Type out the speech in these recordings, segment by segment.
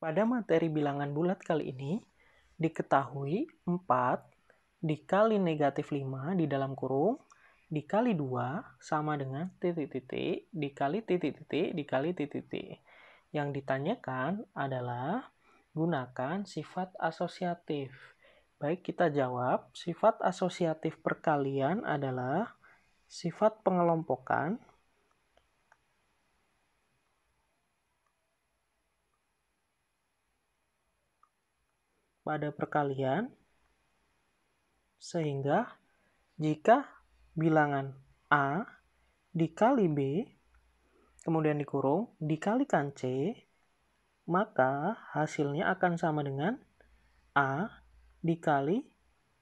Pada materi bilangan bulat kali ini, diketahui 4 dikali negatif 5 di dalam kurung dikali 2 sama dengan titik-titik dikali titik-titik dikali titik-titik. Yang ditanyakan adalah gunakan sifat asosiatif. Baik, kita jawab sifat asosiatif perkalian adalah sifat pengelompokan pada perkalian sehingga jika bilangan A dikali B kemudian dikurung dikalikan C maka hasilnya akan sama dengan A dikali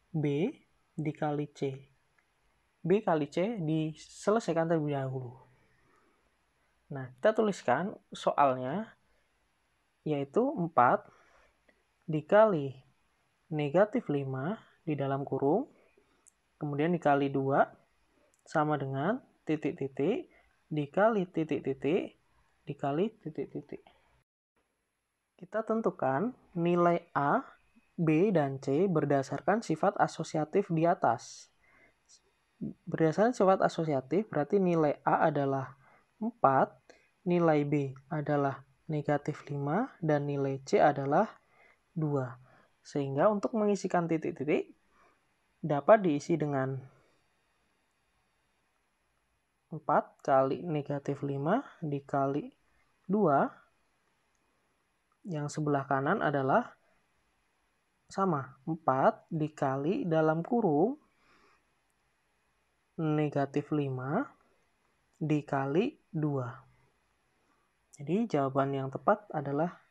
B dikali C. B kali C diselesaikan terlebih dahulu. Nah, kita tuliskan soalnya yaitu 4 dikali negatif 5 di dalam kurung, kemudian dikali 2 sama dengan titik-titik, dikali titik-titik, dikali titik-titik. Kita tentukan nilai A, B, dan C berdasarkan sifat asosiatif di atas. Berdasarkan sifat asosiatif berarti nilai A adalah 4, nilai B adalah negatif 5, dan nilai C adalah 2. Sehingga untuk mengisikan titik-titik dapat diisi dengan 4 kali negatif 5 dikali 2 yang sebelah kanan adalah sama 4 dikali dalam kurung negatif 5 dikali 2. Jadi jawaban yang tepat adalah